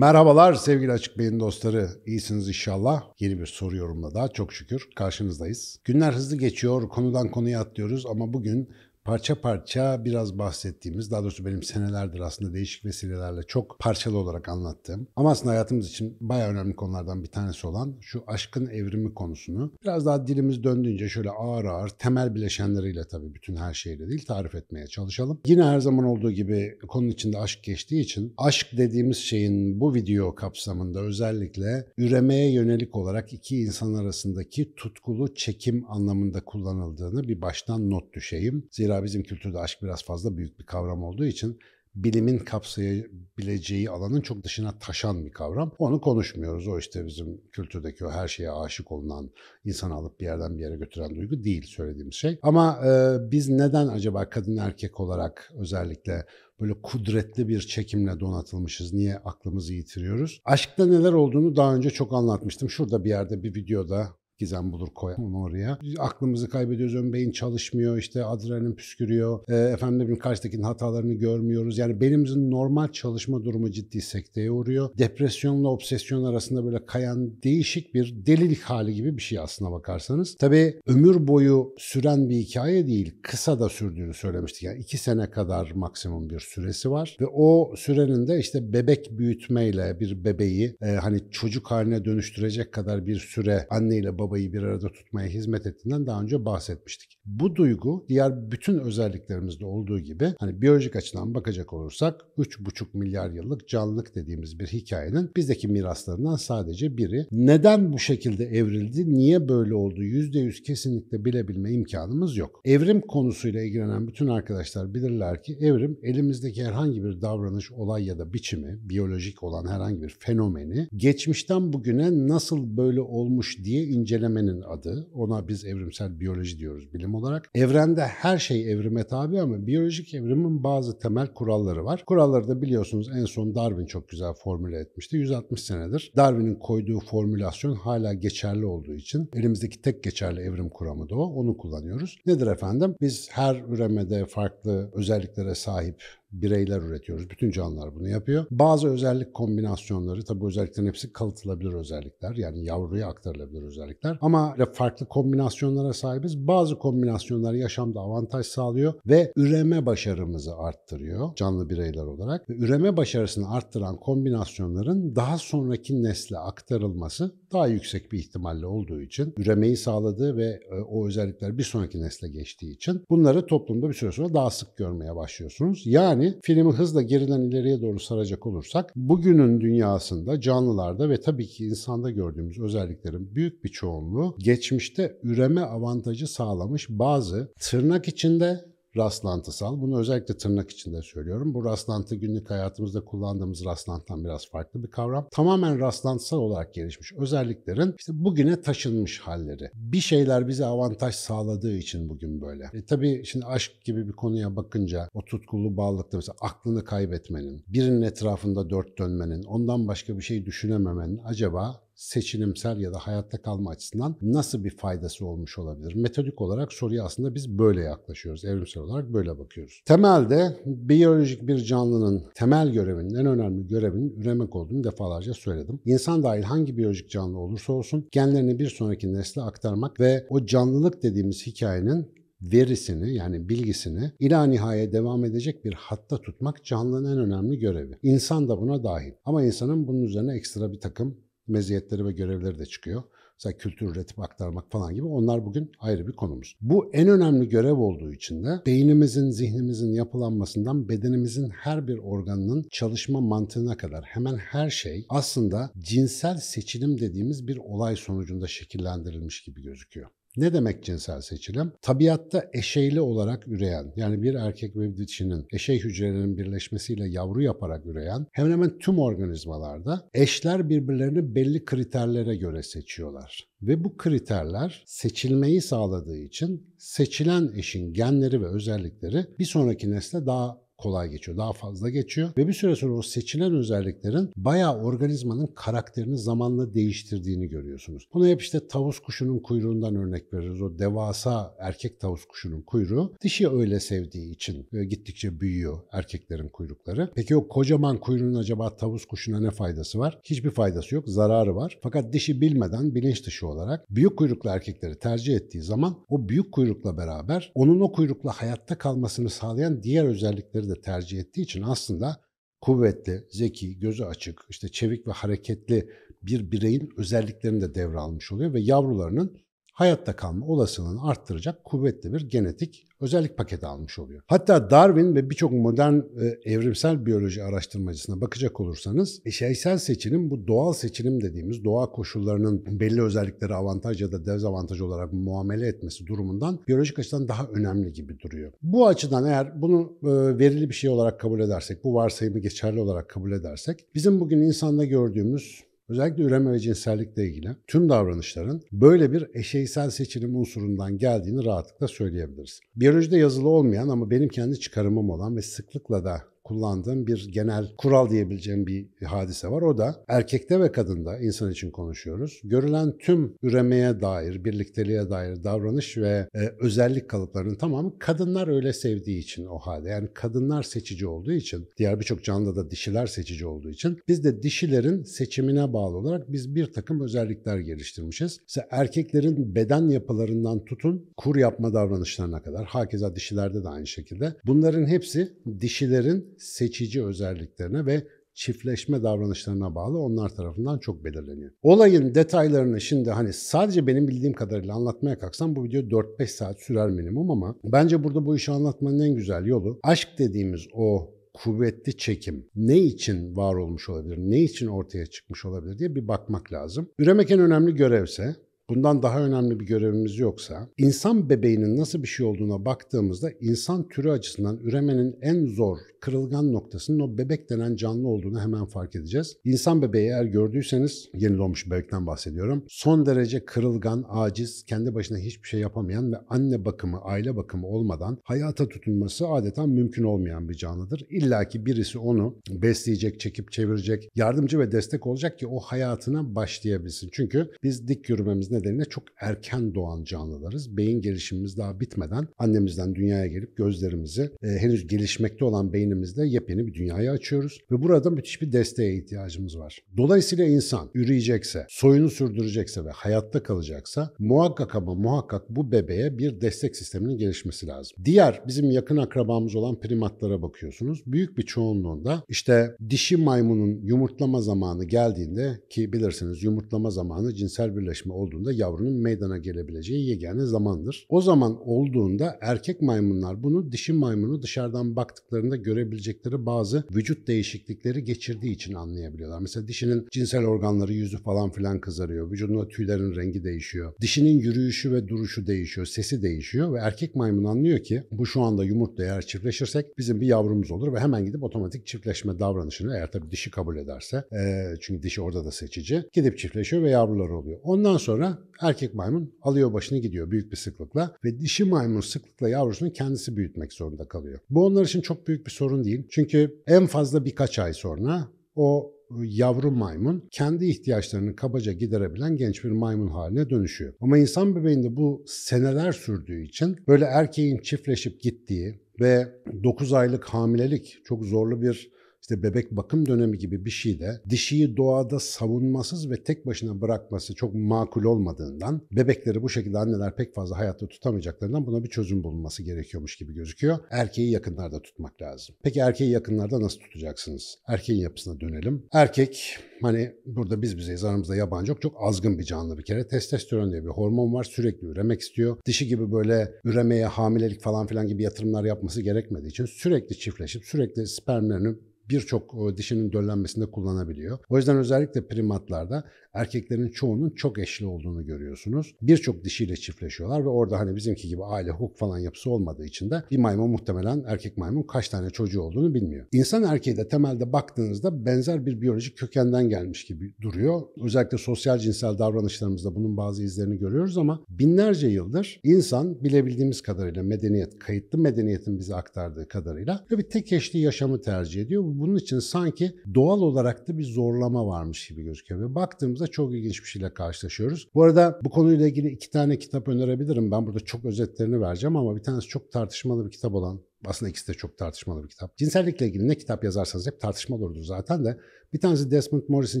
Merhabalar sevgili Açık Beyin dostları. İyisiniz inşallah. Yeni bir soru yorumla da çok şükür karşınızdayız. Günler hızlı geçiyor, konudan konuya atlıyoruz ama bugün parça parça biraz bahsettiğimiz, daha doğrusu benim senelerdir aslında değişik vesilelerle çok parçalı olarak anlattığım ama aslında hayatımız için bayağı önemli konulardan bir tanesi olan şu aşkın evrimi konusunu biraz daha dilimiz döndüğünce şöyle ağır ağır temel bileşenleriyle tabii bütün her şeyle değil tarif etmeye çalışalım. Yine her zaman olduğu gibi konunun içinde aşk geçtiği için aşk dediğimiz şeyin bu video kapsamında özellikle üremeye yönelik olarak iki insan arasındaki tutkulu çekim anlamında kullanıldığını bir baştan not düşeyim. Zira bizim kültürde aşk biraz fazla büyük bir kavram olduğu için bilimin kapsayabileceği alanın çok dışına taşan bir kavram. Onu konuşmuyoruz. O işte bizim kültürdeki o her şeye aşık olunan, insanı alıp bir yerden bir yere götüren duygu değil söylediğimiz şey. Ama e, biz neden acaba kadın erkek olarak özellikle böyle kudretli bir çekimle donatılmışız. Niye aklımızı yitiriyoruz? Aşkta neler olduğunu daha önce çok anlatmıştım. Şurada bir yerde bir videoda gizem bulur koy oraya. Aklımızı kaybediyoruz, ön beyin çalışmıyor, işte adrenalin püskürüyor. E, efendim karşıdakinin hatalarını görmüyoruz. Yani benimizin normal çalışma durumu ciddi sekteye uğruyor. Depresyonla obsesyon arasında böyle kayan değişik bir delilik hali gibi bir şey aslına bakarsanız. Tabii ömür boyu süren bir hikaye değil, kısa da sürdüğünü söylemiştik. Yani iki sene kadar maksimum bir süresi var ve o sürenin de işte bebek büyütmeyle bir bebeği e, hani çocuk haline dönüştürecek kadar bir süre anneyle baba babayı bir arada tutmaya hizmet ettiğinden daha önce bahsetmiştik. Bu duygu diğer bütün özelliklerimizde olduğu gibi hani biyolojik açıdan bakacak olursak 3,5 milyar yıllık canlılık dediğimiz bir hikayenin bizdeki miraslarından sadece biri. Neden bu şekilde evrildi, niye böyle oldu %100 kesinlikle bilebilme imkanımız yok. Evrim konusuyla ilgilenen bütün arkadaşlar bilirler ki evrim elimizdeki herhangi bir davranış, olay ya da biçimi, biyolojik olan herhangi bir fenomeni geçmişten bugüne nasıl böyle olmuş diye incelenmektedir incelemenin adı. Ona biz evrimsel biyoloji diyoruz bilim olarak. Evrende her şey evrime tabi ama biyolojik evrimin bazı temel kuralları var. Kuralları da biliyorsunuz en son Darwin çok güzel formüle etmişti. 160 senedir Darwin'in koyduğu formülasyon hala geçerli olduğu için elimizdeki tek geçerli evrim kuramı da o. Onu kullanıyoruz. Nedir efendim? Biz her üremede farklı özelliklere sahip bireyler üretiyoruz. Bütün canlılar bunu yapıyor. Bazı özellik kombinasyonları tabii özelliklerin hepsi kalıtılabilir özellikler. Yani yavruya aktarılabilir özellikler. Ama farklı kombinasyonlara sahibiz. Bazı kombinasyonlar yaşamda avantaj sağlıyor ve üreme başarımızı arttırıyor canlı bireyler olarak. Ve üreme başarısını arttıran kombinasyonların daha sonraki nesle aktarılması daha yüksek bir ihtimalle olduğu için üremeyi sağladığı ve e, o özellikler bir sonraki nesle geçtiği için bunları toplumda bir süre sonra daha sık görmeye başlıyorsunuz. Yani yani filmi hızla geriden ileriye doğru saracak olursak bugünün dünyasında canlılarda ve tabii ki insanda gördüğümüz özelliklerin büyük bir çoğunluğu geçmişte üreme avantajı sağlamış bazı tırnak içinde rastlantısal. Bunu özellikle tırnak içinde söylüyorum. Bu rastlantı günlük hayatımızda kullandığımız rastlantıdan biraz farklı bir kavram. Tamamen rastlantısal olarak gelişmiş özelliklerin işte bugüne taşınmış halleri. Bir şeyler bize avantaj sağladığı için bugün böyle. E tabii şimdi aşk gibi bir konuya bakınca o tutkulu bağlılıkta mesela aklını kaybetmenin, birinin etrafında dört dönmenin, ondan başka bir şey düşünememenin acaba seçilimsel ya da hayatta kalma açısından nasıl bir faydası olmuş olabilir? Metodik olarak soruya aslında biz böyle yaklaşıyoruz. Evrimsel olarak böyle bakıyoruz. Temelde biyolojik bir canlının temel görevinin, en önemli görevinin üremek olduğunu defalarca söyledim. İnsan dahil hangi biyolojik canlı olursa olsun genlerini bir sonraki nesle aktarmak ve o canlılık dediğimiz hikayenin verisini yani bilgisini ila nihaya devam edecek bir hatta tutmak canlının en önemli görevi. İnsan da buna dahil. Ama insanın bunun üzerine ekstra bir takım meziyetleri ve görevleri de çıkıyor. Mesela kültür üretip aktarmak falan gibi onlar bugün ayrı bir konumuz. Bu en önemli görev olduğu için de beynimizin, zihnimizin yapılanmasından bedenimizin her bir organının çalışma mantığına kadar hemen her şey aslında cinsel seçilim dediğimiz bir olay sonucunda şekillendirilmiş gibi gözüküyor. Ne demek cinsel seçilim? Tabiatta eşeyli olarak üreyen yani bir erkek ve bir dişinin eşey hücrelerinin birleşmesiyle yavru yaparak üreyen hemen hemen tüm organizmalarda eşler birbirlerini belli kriterlere göre seçiyorlar. Ve bu kriterler seçilmeyi sağladığı için seçilen eşin genleri ve özellikleri bir sonraki nesle daha kolay geçiyor. Daha fazla geçiyor ve bir süre sonra o seçilen özelliklerin bayağı organizmanın karakterini zamanla değiştirdiğini görüyorsunuz. Buna hep işte tavus kuşunun kuyruğundan örnek veririz. O devasa erkek tavus kuşunun kuyruğu dişi öyle sevdiği için e, gittikçe büyüyor erkeklerin kuyrukları. Peki o kocaman kuyruğun acaba tavus kuşuna ne faydası var? Hiçbir faydası yok. Zararı var. Fakat dişi bilmeden bilinç dışı olarak büyük kuyruklu erkekleri tercih ettiği zaman o büyük kuyrukla beraber onun o kuyrukla hayatta kalmasını sağlayan diğer özellikleri de tercih ettiği için aslında kuvvetli, zeki, gözü açık, işte çevik ve hareketli bir bireyin özelliklerini de devralmış oluyor ve yavrularının hayatta kalma olasılığını arttıracak kuvvetli bir genetik özellik paketi almış oluyor. Hatta Darwin ve birçok modern e, evrimsel biyoloji araştırmacısına bakacak olursanız eşeysel seçilim bu doğal seçilim dediğimiz doğa koşullarının belli özellikleri avantaj ya da dezavantaj olarak muamele etmesi durumundan biyolojik açıdan daha önemli gibi duruyor. Bu açıdan eğer bunu e, verili bir şey olarak kabul edersek, bu varsayımı geçerli olarak kabul edersek bizim bugün insanda gördüğümüz Özellikle üreme ve cinsellikle ilgili tüm davranışların böyle bir eşeysel seçilim unsurundan geldiğini rahatlıkla söyleyebiliriz. Biyolojide yazılı olmayan ama benim kendi çıkarımım olan ve sıklıkla da kullandığım bir genel kural diyebileceğim bir hadise var. O da erkekte ve kadında insan için konuşuyoruz. Görülen tüm üremeye dair, birlikteliğe dair davranış ve e, özellik kalıplarının tamamı kadınlar öyle sevdiği için o halde. Yani kadınlar seçici olduğu için, diğer birçok canlıda da dişiler seçici olduğu için biz de dişilerin seçimine bağlı olarak biz bir takım özellikler geliştirmişiz. Mesela erkeklerin beden yapılarından tutun kur yapma davranışlarına kadar, hakeza dişilerde de aynı şekilde. Bunların hepsi dişilerin seçici özelliklerine ve çiftleşme davranışlarına bağlı onlar tarafından çok belirleniyor. Olayın detaylarını şimdi hani sadece benim bildiğim kadarıyla anlatmaya kalksam bu video 4-5 saat sürer minimum ama bence burada bu işi anlatmanın en güzel yolu aşk dediğimiz o kuvvetli çekim ne için var olmuş olabilir, ne için ortaya çıkmış olabilir diye bir bakmak lazım. Üremek en önemli görevse bundan daha önemli bir görevimiz yoksa, insan bebeğinin nasıl bir şey olduğuna baktığımızda insan türü açısından üremenin en zor, kırılgan noktasının o bebek denen canlı olduğunu hemen fark edeceğiz. İnsan bebeği eğer gördüyseniz, yeni doğmuş bebekten bahsediyorum, son derece kırılgan, aciz, kendi başına hiçbir şey yapamayan ve anne bakımı, aile bakımı olmadan hayata tutunması adeta mümkün olmayan bir canlıdır. İlla ki birisi onu besleyecek, çekip çevirecek, yardımcı ve destek olacak ki o hayatına başlayabilsin. Çünkü biz dik yürümemiz ne nedeniyle çok erken doğan canlılarız. Beyin gelişimimiz daha bitmeden annemizden dünyaya gelip gözlerimizi e, henüz gelişmekte olan beynimizde yepyeni bir dünyaya açıyoruz ve burada müthiş bir desteğe ihtiyacımız var. Dolayısıyla insan üreyecekse, soyunu sürdürecekse ve hayatta kalacaksa muhakkak ama muhakkak bu bebeğe bir destek sisteminin gelişmesi lazım. Diğer bizim yakın akrabamız olan primatlara bakıyorsunuz. Büyük bir çoğunluğunda işte dişi maymunun yumurtlama zamanı geldiğinde ki bilirsiniz yumurtlama zamanı cinsel birleşme olduğunda zamanda yavrunun meydana gelebileceği yegane zamandır. O zaman olduğunda erkek maymunlar bunu dişi maymunu dışarıdan baktıklarında görebilecekleri bazı vücut değişiklikleri geçirdiği için anlayabiliyorlar. Mesela dişinin cinsel organları, yüzü falan filan kızarıyor. Vücudunda tüylerin rengi değişiyor. Dişinin yürüyüşü ve duruşu değişiyor, sesi değişiyor ve erkek maymun anlıyor ki bu şu anda yumurtla eğer çiftleşirsek bizim bir yavrumuz olur ve hemen gidip otomatik çiftleşme davranışını eğer tabii dişi kabul ederse e, çünkü dişi orada da seçici gidip çiftleşiyor ve yavrular oluyor. Ondan sonra erkek maymun alıyor başını gidiyor büyük bir sıklıkla ve dişi maymun sıklıkla yavrusunu kendisi büyütmek zorunda kalıyor. Bu onlar için çok büyük bir sorun değil. Çünkü en fazla birkaç ay sonra o e, yavru maymun kendi ihtiyaçlarını kabaca giderebilen genç bir maymun haline dönüşüyor. Ama insan bebeğinde bu seneler sürdüğü için böyle erkeğin çiftleşip gittiği ve 9 aylık hamilelik çok zorlu bir işte bebek bakım dönemi gibi bir şeyle dişiyi doğada savunmasız ve tek başına bırakması çok makul olmadığından bebekleri bu şekilde anneler pek fazla hayatta tutamayacaklarından buna bir çözüm bulunması gerekiyormuş gibi gözüküyor. Erkeği yakınlarda tutmak lazım. Peki erkeği yakınlarda nasıl tutacaksınız? Erkeğin yapısına dönelim. Erkek hani burada biz bizeyiz aramızda yabancı yok. Çok azgın bir canlı bir kere. Testosteron diye bir hormon var. Sürekli üremek istiyor. Dişi gibi böyle üremeye hamilelik falan filan gibi yatırımlar yapması gerekmediği için sürekli çiftleşip sürekli spermlerini birçok e, dişinin döllenmesinde kullanabiliyor. O yüzden özellikle primatlarda erkeklerin çoğunun çok eşli olduğunu görüyorsunuz. Birçok dişiyle çiftleşiyorlar ve orada hani bizimki gibi aile hukuk falan yapısı olmadığı için de bir maymun muhtemelen erkek maymun kaç tane çocuğu olduğunu bilmiyor. İnsan erkeği de temelde baktığınızda benzer bir biyolojik kökenden gelmiş gibi duruyor. Özellikle sosyal cinsel davranışlarımızda bunun bazı izlerini görüyoruz ama binlerce yıldır insan bilebildiğimiz kadarıyla medeniyet, kayıtlı medeniyetin bize aktardığı kadarıyla bir tek eşli yaşamı tercih ediyor. Bu bunun için sanki doğal olarak da bir zorlama varmış gibi gözüküyor. Ve baktığımızda çok ilginç bir şeyle karşılaşıyoruz. Bu arada bu konuyla ilgili iki tane kitap önerebilirim. Ben burada çok özetlerini vereceğim ama bir tanesi çok tartışmalı bir kitap olan aslında ikisi de çok tartışmalı bir kitap. Cinsellikle ilgili ne kitap yazarsanız hep tartışmalı olur zaten de. Bir tanesi Desmond Morris'in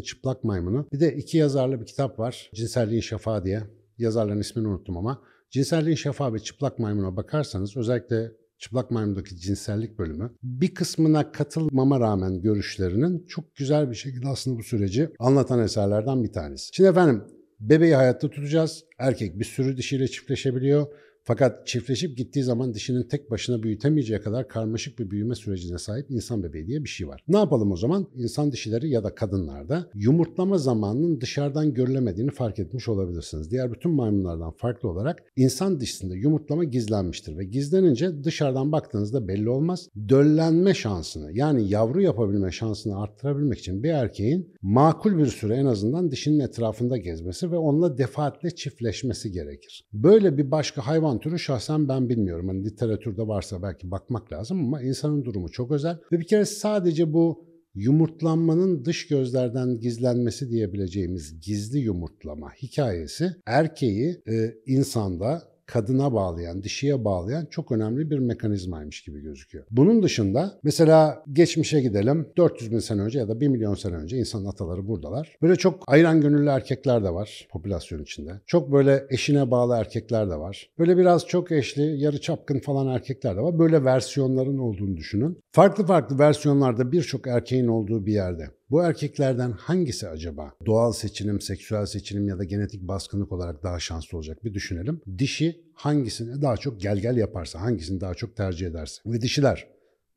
Çıplak Maymunu. Bir de iki yazarlı bir kitap var. Cinselliğin Şafağı diye. Yazarların ismini unuttum ama. Cinselliğin Şafağı ve Çıplak Maymun'a bakarsanız özellikle Çıplak Maymun'daki cinsellik bölümü bir kısmına katılmama rağmen görüşlerinin çok güzel bir şekilde aslında bu süreci anlatan eserlerden bir tanesi. Şimdi efendim bebeği hayatta tutacağız. Erkek bir sürü dişiyle çiftleşebiliyor fakat çiftleşip gittiği zaman dişinin tek başına büyütemeyeceği kadar karmaşık bir büyüme sürecine sahip insan bebeği diye bir şey var. Ne yapalım o zaman? İnsan dişileri ya da kadınlarda yumurtlama zamanının dışarıdan görülemediğini fark etmiş olabilirsiniz. Diğer bütün maymunlardan farklı olarak insan dişisinde yumurtlama gizlenmiştir ve gizlenince dışarıdan baktığınızda belli olmaz. Döllenme şansını yani yavru yapabilme şansını arttırabilmek için bir erkeğin makul bir süre en azından dişinin etrafında gezmesi ve onunla defaatle çiftleşmesi gerekir. Böyle bir başka hayvan kontürü şahsen ben bilmiyorum. Hani literatürde varsa belki bakmak lazım ama insanın durumu çok özel. Ve bir kere sadece bu yumurtlanmanın dış gözlerden gizlenmesi diyebileceğimiz gizli yumurtlama hikayesi erkeği e, insanda kadına bağlayan, dişiye bağlayan çok önemli bir mekanizmaymış gibi gözüküyor. Bunun dışında mesela geçmişe gidelim. 400 bin sene önce ya da 1 milyon sene önce insan ataları buradalar. Böyle çok ayran gönüllü erkekler de var popülasyon içinde. Çok böyle eşine bağlı erkekler de var. Böyle biraz çok eşli, yarı çapkın falan erkekler de var. Böyle versiyonların olduğunu düşünün. Farklı farklı versiyonlarda birçok erkeğin olduğu bir yerde bu erkeklerden hangisi acaba doğal seçilim, seksüel seçilim ya da genetik baskınlık olarak daha şanslı olacak bir düşünelim. Dişi hangisini daha çok gel gel yaparsa, hangisini daha çok tercih ederse. Ve dişiler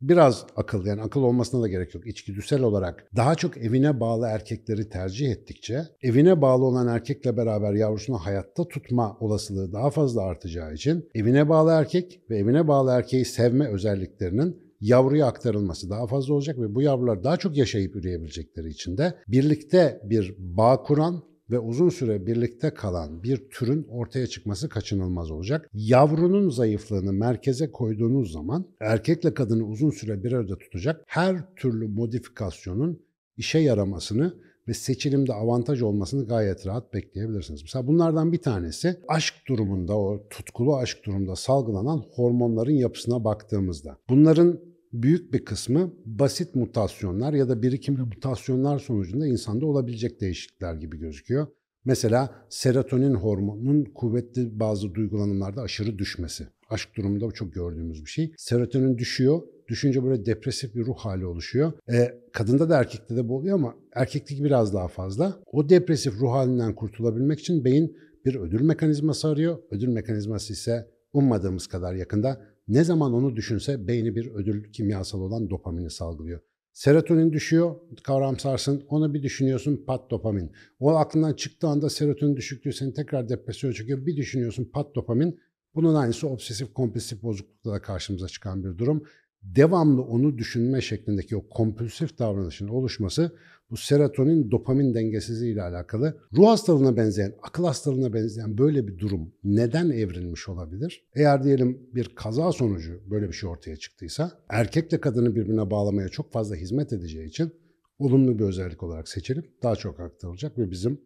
biraz akıl yani akıl olmasına da gerek yok. İçgüdüsel olarak daha çok evine bağlı erkekleri tercih ettikçe evine bağlı olan erkekle beraber yavrusunu hayatta tutma olasılığı daha fazla artacağı için evine bağlı erkek ve evine bağlı erkeği sevme özelliklerinin yavruya aktarılması daha fazla olacak ve bu yavrular daha çok yaşayıp üreyebilecekleri için de birlikte bir bağ kuran ve uzun süre birlikte kalan bir türün ortaya çıkması kaçınılmaz olacak. Yavrunun zayıflığını merkeze koyduğunuz zaman erkekle kadını uzun süre bir arada tutacak her türlü modifikasyonun işe yaramasını ve seçilimde avantaj olmasını gayet rahat bekleyebilirsiniz. Mesela bunlardan bir tanesi aşk durumunda, o tutkulu aşk durumunda salgılanan hormonların yapısına baktığımızda. Bunların büyük bir kısmı basit mutasyonlar ya da birikimli mutasyonlar sonucunda insanda olabilecek değişiklikler gibi gözüküyor. Mesela serotonin hormonunun kuvvetli bazı duygulanımlarda aşırı düşmesi. Aşk durumunda bu çok gördüğümüz bir şey. Serotonin düşüyor, düşünce böyle depresif bir ruh hali oluşuyor. E, kadında da erkekte de bu oluyor ama erkeklik biraz daha fazla. O depresif ruh halinden kurtulabilmek için beyin bir ödül mekanizması arıyor. Ödül mekanizması ise ummadığımız kadar yakında ne zaman onu düşünse beyni bir ödül kimyasal olan dopamini salgılıyor. Serotonin düşüyor, kavramsarsın, onu bir düşünüyorsun pat dopamin. O aklından çıktığı anda serotonin düşüklüğü seni tekrar depresyona çekiyor. Bir düşünüyorsun pat dopamin. Bunun aynısı obsesif kompulsif bozuklukta da karşımıza çıkan bir durum. Devamlı onu düşünme şeklindeki o kompulsif davranışın oluşması bu serotonin dopamin dengesizliği ile alakalı. Ruh hastalığına benzeyen, akıl hastalığına benzeyen böyle bir durum neden evrilmiş olabilir? Eğer diyelim bir kaza sonucu böyle bir şey ortaya çıktıysa erkekle kadını birbirine bağlamaya çok fazla hizmet edeceği için olumlu bir özellik olarak seçilip daha çok aktarılacak ve bizim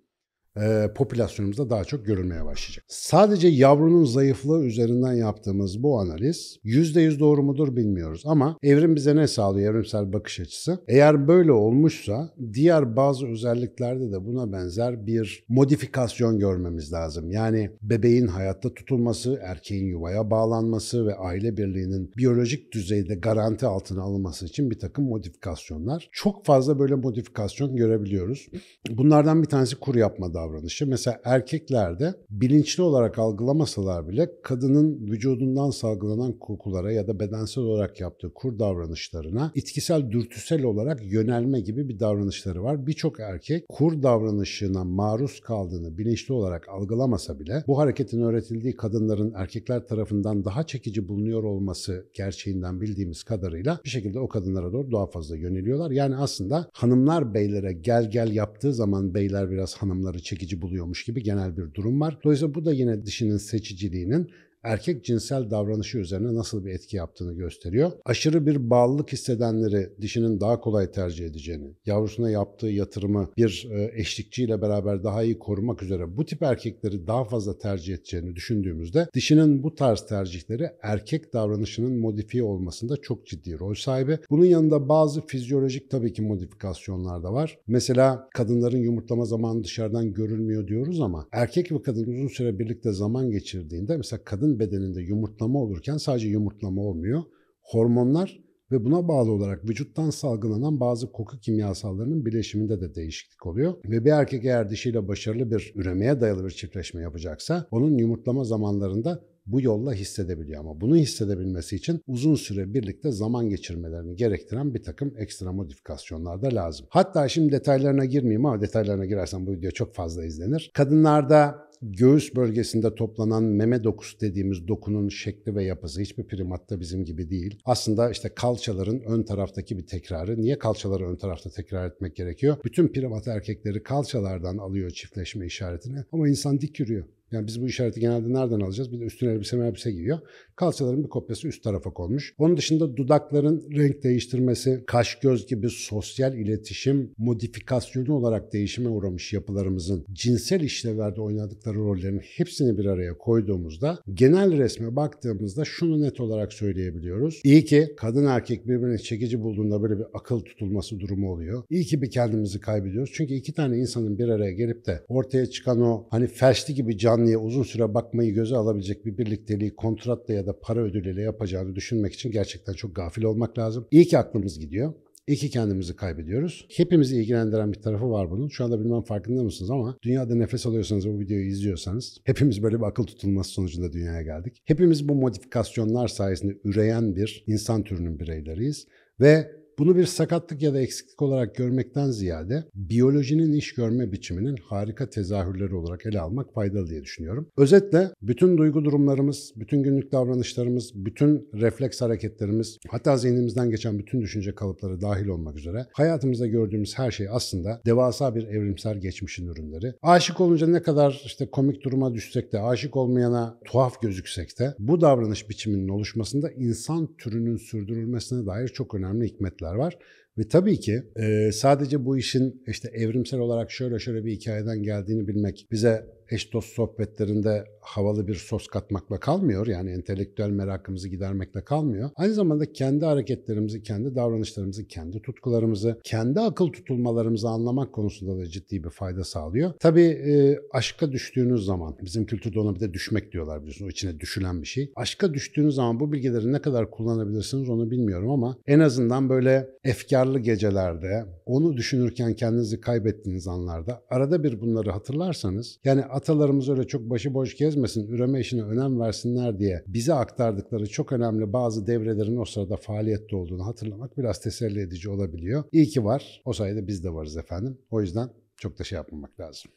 e, popülasyonumuzda daha çok görülmeye başlayacak. Sadece yavrunun zayıflığı üzerinden yaptığımız bu analiz %100 doğru mudur bilmiyoruz ama evrim bize ne sağlıyor evrimsel bakış açısı? Eğer böyle olmuşsa diğer bazı özelliklerde de buna benzer bir modifikasyon görmemiz lazım. Yani bebeğin hayatta tutulması, erkeğin yuvaya bağlanması ve aile birliğinin biyolojik düzeyde garanti altına alınması için bir takım modifikasyonlar. Çok fazla böyle modifikasyon görebiliyoruz. Bunlardan bir tanesi kur yapma davranışı davranışı. Mesela erkeklerde bilinçli olarak algılamasalar bile kadının vücudundan salgılanan kokulara ya da bedensel olarak yaptığı kur davranışlarına itkisel dürtüsel olarak yönelme gibi bir davranışları var. Birçok erkek kur davranışına maruz kaldığını bilinçli olarak algılamasa bile bu hareketin öğretildiği kadınların erkekler tarafından daha çekici bulunuyor olması gerçeğinden bildiğimiz kadarıyla bir şekilde o kadınlara doğru daha fazla yöneliyorlar. Yani aslında hanımlar beylere gel gel yaptığı zaman beyler biraz hanımları çekiyor çekici buluyormuş gibi genel bir durum var. Dolayısıyla bu da yine dişinin seçiciliğinin erkek cinsel davranışı üzerine nasıl bir etki yaptığını gösteriyor. Aşırı bir bağlılık hissedenleri dişinin daha kolay tercih edeceğini, yavrusuna yaptığı yatırımı bir e, eşlikçiyle beraber daha iyi korumak üzere bu tip erkekleri daha fazla tercih edeceğini düşündüğümüzde dişinin bu tarz tercihleri erkek davranışının modifiye olmasında çok ciddi rol sahibi. Bunun yanında bazı fizyolojik tabii ki modifikasyonlar da var. Mesela kadınların yumurtlama zamanı dışarıdan görülmüyor diyoruz ama erkek ve kadın uzun süre birlikte zaman geçirdiğinde mesela kadın kadın bedeninde yumurtlama olurken sadece yumurtlama olmuyor. Hormonlar ve buna bağlı olarak vücuttan salgılanan bazı koku kimyasallarının bileşiminde de değişiklik oluyor. Ve bir erkek eğer dişiyle başarılı bir üremeye dayalı bir çiftleşme yapacaksa onun yumurtlama zamanlarında bu yolla hissedebiliyor ama bunu hissedebilmesi için uzun süre birlikte zaman geçirmelerini gerektiren bir takım ekstra modifikasyonlar da lazım. Hatta şimdi detaylarına girmeyeyim ama detaylarına girersem bu video çok fazla izlenir. Kadınlarda göğüs bölgesinde toplanan meme dokusu dediğimiz dokunun şekli ve yapısı hiçbir primatta bizim gibi değil. Aslında işte kalçaların ön taraftaki bir tekrarı. Niye kalçaları ön tarafta tekrar etmek gerekiyor? Bütün primat erkekleri kalçalardan alıyor çiftleşme işaretini ama insan dik yürüyor. Yani biz bu işareti genelde nereden alacağız? Bir de üstüne elbise elbise giyiyor. Kalçaların bir kopyası üst tarafa konmuş. Onun dışında dudakların renk değiştirmesi, kaş göz gibi sosyal iletişim modifikasyonu olarak değişime uğramış yapılarımızın cinsel işlevlerde oynadıkları rollerin hepsini bir araya koyduğumuzda genel resme baktığımızda şunu net olarak söyleyebiliyoruz. İyi ki kadın erkek birbirini çekici bulduğunda böyle bir akıl tutulması durumu oluyor. İyi ki bir kendimizi kaybediyoruz. Çünkü iki tane insanın bir araya gelip de ortaya çıkan o hani felçli gibi can canlıya uzun süre bakmayı göze alabilecek bir birlikteliği kontratla ya da para ödülüyle yapacağını düşünmek için gerçekten çok gafil olmak lazım. İyi ki aklımız gidiyor. İki kendimizi kaybediyoruz. Hepimizi ilgilendiren bir tarafı var bunun. Şu anda bilmem farkında mısınız ama dünyada nefes alıyorsanız bu videoyu izliyorsanız hepimiz böyle bir akıl tutulması sonucunda dünyaya geldik. Hepimiz bu modifikasyonlar sayesinde üreyen bir insan türünün bireyleriyiz ve bunu bir sakatlık ya da eksiklik olarak görmekten ziyade biyolojinin iş görme biçiminin harika tezahürleri olarak ele almak faydalı diye düşünüyorum. Özetle bütün duygu durumlarımız, bütün günlük davranışlarımız, bütün refleks hareketlerimiz, hatta zihnimizden geçen bütün düşünce kalıpları dahil olmak üzere hayatımızda gördüğümüz her şey aslında devasa bir evrimsel geçmişin ürünleri. Aşık olunca ne kadar işte komik duruma düşsek de, aşık olmayana tuhaf gözüksek de bu davranış biçiminin oluşmasında insan türünün sürdürülmesine dair çok önemli hikmetler örnekler var. Ve tabii ki e, sadece bu işin işte evrimsel olarak şöyle şöyle bir hikayeden geldiğini bilmek bize eş dost sohbetlerinde havalı bir sos katmakla kalmıyor. Yani entelektüel merakımızı gidermekle kalmıyor. Aynı zamanda kendi hareketlerimizi, kendi davranışlarımızı, kendi tutkularımızı, kendi akıl tutulmalarımızı anlamak konusunda da ciddi bir fayda sağlıyor. Tabii e, aşka düştüğünüz zaman, bizim kültürde ona bir de düşmek diyorlar biliyorsunuz. O içine düşülen bir şey. Aşka düştüğünüz zaman bu bilgileri ne kadar kullanabilirsiniz onu bilmiyorum ama en azından böyle efkarlı gecelerde, onu düşünürken kendinizi kaybettiğiniz anlarda arada bir bunları hatırlarsanız yani atalarımız öyle çok başıboş gezmesin, üreme işine önem versinler diye bize aktardıkları çok önemli bazı devrelerin o sırada faaliyette olduğunu hatırlamak biraz teselli edici olabiliyor. İyi ki var. O sayede biz de varız efendim. O yüzden çok da şey yapmamak lazım.